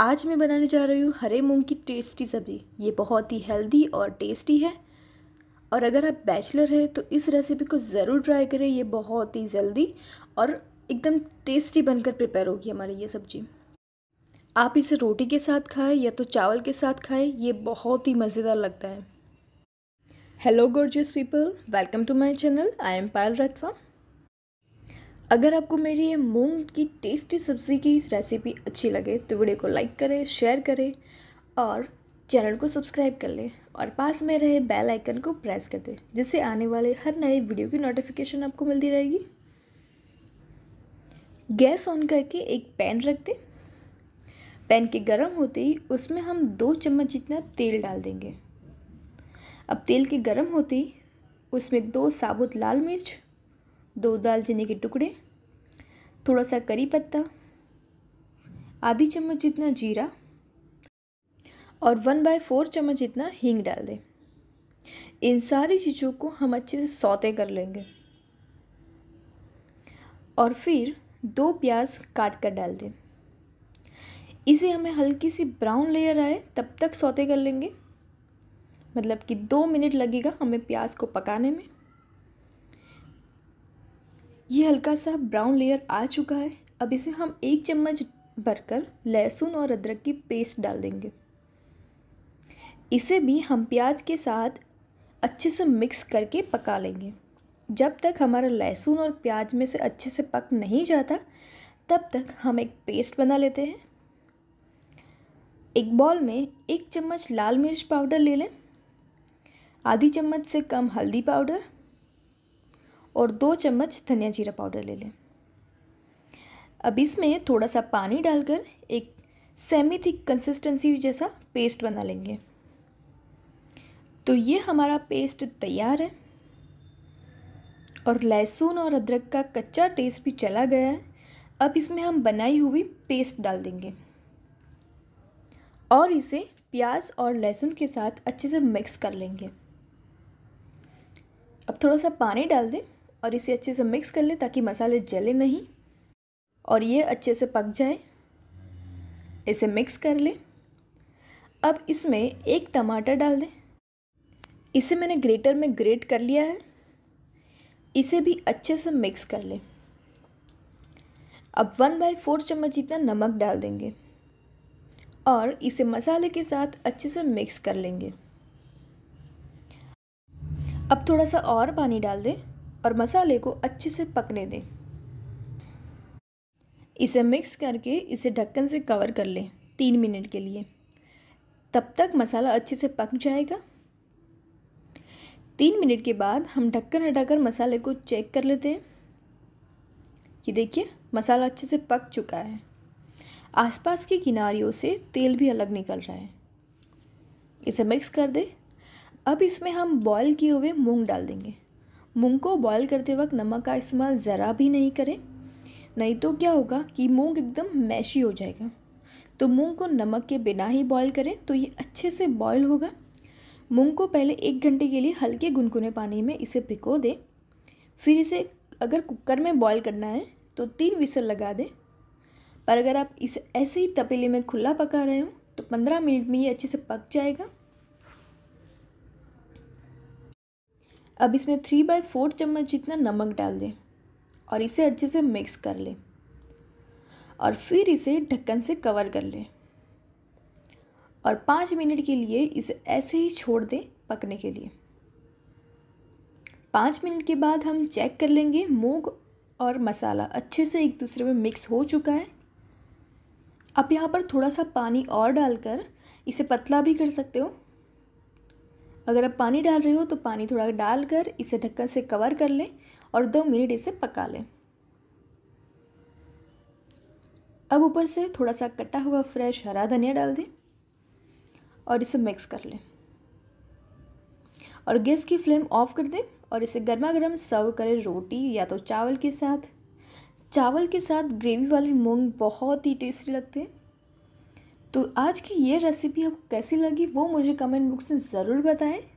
आज मैं बनाने जा रही हूँ हरे मूंग की टेस्टी सब्ज़ी ये बहुत ही हेल्दी और टेस्टी है और अगर आप बैचलर हैं तो इस रेसिपी को ज़रूर ट्राई करें ये बहुत ही जल्दी और एकदम टेस्टी बनकर प्रिपेयर होगी हमारी ये सब्ज़ी आप इसे रोटी के साथ खाएं या तो चावल के साथ खाएं ये बहुत ही मज़ेदार लगता है hello gorgeous people welcome to my channel I am Payal रेटफॉर्म अगर आपको मेरी ये मूंग की टेस्टी सब्ज़ी की रेसिपी अच्छी लगे तो वीडियो को लाइक करें शेयर करें और चैनल को सब्सक्राइब कर लें और पास में रहे बेल आइकन को प्रेस कर दें जिससे आने वाले हर नए वीडियो की नोटिफिकेशन आपको मिलती रहेगी गैस ऑन करके एक पैन रख दें पैन के गर्म होते ही उसमें हम दो चम्मच जितना तेल डाल देंगे अब तेल के गर्म होते ही उसमें दो साबुत लाल मिर्च दो दालचीनी के टुकड़े थोड़ा सा करी पत्ता आधी चम्मच जितना जीरा और वन बाय फोर चम्मच जितना हींग डाल दें इन सारी चीज़ों को हम अच्छे से सौते कर लेंगे और फिर दो प्याज काट कर डाल दें इसे हमें हल्की सी ब्राउन लेयर आए तब तक सौते कर लेंगे मतलब कि दो मिनट लगेगा हमें प्याज को पकाने में ये हल्का सा ब्राउन लेयर आ चुका है अब इसे हम एक चम्मच भरकर लहसुन और अदरक की पेस्ट डाल देंगे इसे भी हम प्याज के साथ अच्छे से मिक्स करके पका लेंगे जब तक हमारा लहसुन और प्याज में से अच्छे से पक नहीं जाता तब तक हम एक पेस्ट बना लेते हैं एक बॉल में एक चम्मच लाल मिर्च पाउडर ले लें आधी चम्मच से कम हल्दी पाउडर और दो चम्मच धनिया जीरा पाउडर ले लें अब इसमें थोड़ा सा पानी डालकर एक सेमी थिक कंसिस्टेंसी जैसा पेस्ट बना लेंगे तो ये हमारा पेस्ट तैयार है और लहसुन और अदरक का कच्चा टेस्ट भी चला गया है अब इसमें हम बनाई हुई पेस्ट डाल देंगे और इसे प्याज और लहसुन के साथ अच्छे से मिक्स कर लेंगे अब थोड़ा सा पानी डाल दें और इसे अच्छे से मिक्स कर लें ताकि मसाले जले नहीं और ये अच्छे से पक जाए इसे मिक्स कर लें अब इसमें एक टमाटर डाल दें इसे मैंने ग्रेटर में ग्रेट कर लिया है इसे भी अच्छे से मिक्स कर लें अब वन बाई फोर चम्मच जितना नमक डाल देंगे और इसे मसाले के साथ अच्छे से मिक्स कर लेंगे अब थोड़ा सा और पानी डाल दें और मसाले को अच्छे से पकने दें इसे मिक्स करके इसे ढक्कन से कवर कर लें तीन मिनट के लिए तब तक मसाला अच्छे से पक जाएगा तीन मिनट के बाद हम ढक्कन हटाकर मसाले को चेक कर लेते हैं ये देखिए मसाला अच्छे से पक चुका है आसपास के किनारियों से तेल भी अलग निकल रहा है इसे मिक्स कर दें अब इसमें हम बॉईल किए हुए मूंग डाल देंगे मूंग को बॉयल करते वक्त नमक का इस्तेमाल ज़रा भी नहीं करें नहीं तो क्या होगा कि मूंग एकदम मैशी हो जाएगा तो मूंग को नमक के बिना ही बॉईल करें तो ये अच्छे से बॉईल होगा मूंग को पहले एक घंटे के लिए हल्के गुनगुने पानी में इसे भिगो दें फिर इसे अगर कुकर में बॉयल करना है तो तीन विसल लगा दें पर अगर आप इसे ऐसे ही तपेले में खुला पका रहे हो तो पंद्रह मिनट में ये अच्छे से पक जाएगा अब इसमें थ्री बाई फोर चम्मच जितना नमक डाल दें और इसे अच्छे से मिक्स कर लें और फिर इसे ढक्कन से कवर कर लें और पाँच मिनट के लिए इसे ऐसे ही छोड़ दें पकने के लिए पाँच मिनट के बाद हम चेक कर लेंगे मूंग और मसाला अच्छे से एक दूसरे में मिक्स हो चुका है आप यहाँ पर थोड़ा सा पानी और डालकर इसे पतला भी कर सकते हो अगर आप पानी डाल रहे हो तो पानी थोड़ा डाल कर इसे ढक्कन से कवर कर लें और दो मिनट इसे पका लें अब ऊपर से थोड़ा सा कटा हुआ फ्रेश हरा धनिया डाल दें और इसे मिक्स कर लें और गैस की फ्लेम ऑफ कर दें और इसे गर्मा गर्म सर्व करें रोटी या तो चावल के साथ चावल के साथ ग्रेवी वाले मूंग बहुत ही टेस्टी लगते हैं तो आज की ये रेसिपी आपको कैसी लगी वो मुझे कमेंट बॉक्स में ज़रूर बताएं